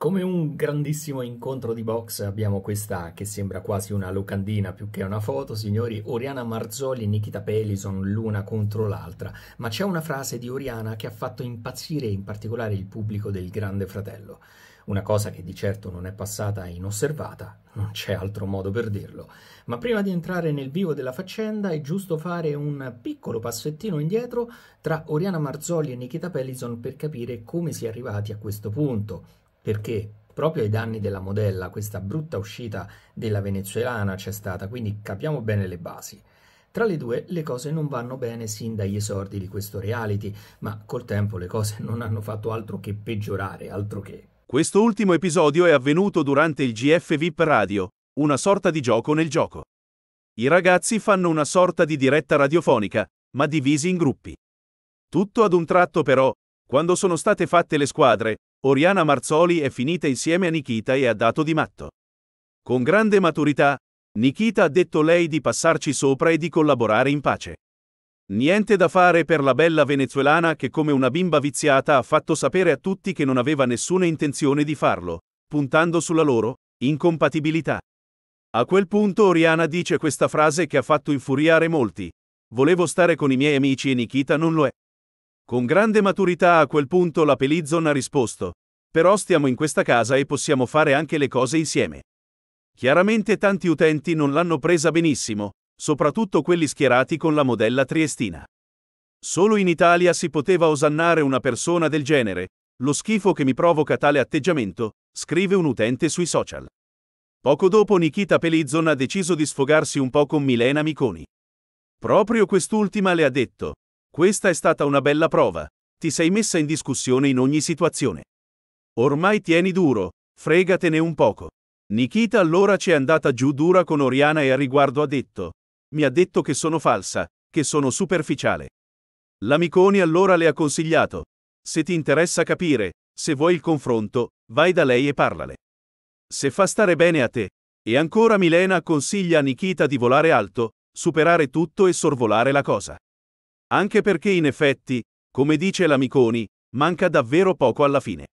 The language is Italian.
Come un grandissimo incontro di box abbiamo questa che sembra quasi una locandina più che una foto, signori, Oriana Marzoli e Nikita Pelison l'una contro l'altra, ma c'è una frase di Oriana che ha fatto impazzire in particolare il pubblico del Grande Fratello, una cosa che di certo non è passata inosservata, non c'è altro modo per dirlo, ma prima di entrare nel vivo della faccenda è giusto fare un piccolo passettino indietro tra Oriana Marzoli e Nikita Pelison per capire come si è arrivati a questo punto perché proprio ai danni della modella questa brutta uscita della venezuelana c'è stata, quindi capiamo bene le basi. Tra le due le cose non vanno bene sin dagli esordi di questo reality, ma col tempo le cose non hanno fatto altro che peggiorare, altro che. Questo ultimo episodio è avvenuto durante il GF VIP Radio, una sorta di gioco nel gioco. I ragazzi fanno una sorta di diretta radiofonica, ma divisi in gruppi. Tutto ad un tratto però, quando sono state fatte le squadre, Oriana Marzoli è finita insieme a Nikita e ha dato di matto. Con grande maturità, Nikita ha detto lei di passarci sopra e di collaborare in pace. Niente da fare per la bella venezuelana che come una bimba viziata ha fatto sapere a tutti che non aveva nessuna intenzione di farlo, puntando sulla loro incompatibilità. A quel punto Oriana dice questa frase che ha fatto infuriare molti. Volevo stare con i miei amici e Nikita non lo è. Con grande maturità a quel punto la Pelizzon ha risposto, però stiamo in questa casa e possiamo fare anche le cose insieme. Chiaramente tanti utenti non l'hanno presa benissimo, soprattutto quelli schierati con la modella triestina. Solo in Italia si poteva osannare una persona del genere, lo schifo che mi provoca tale atteggiamento, scrive un utente sui social. Poco dopo Nikita Pelizzon ha deciso di sfogarsi un po' con Milena Miconi. Proprio quest'ultima le ha detto, questa è stata una bella prova. Ti sei messa in discussione in ogni situazione. Ormai tieni duro, fregatene un poco. Nikita allora ci è andata giù dura con Oriana e a riguardo ha detto. Mi ha detto che sono falsa, che sono superficiale. L'amiconi allora le ha consigliato. Se ti interessa capire, se vuoi il confronto, vai da lei e parlale. Se fa stare bene a te. E ancora Milena consiglia a Nikita di volare alto, superare tutto e sorvolare la cosa. Anche perché in effetti, come dice l'amiconi, manca davvero poco alla fine.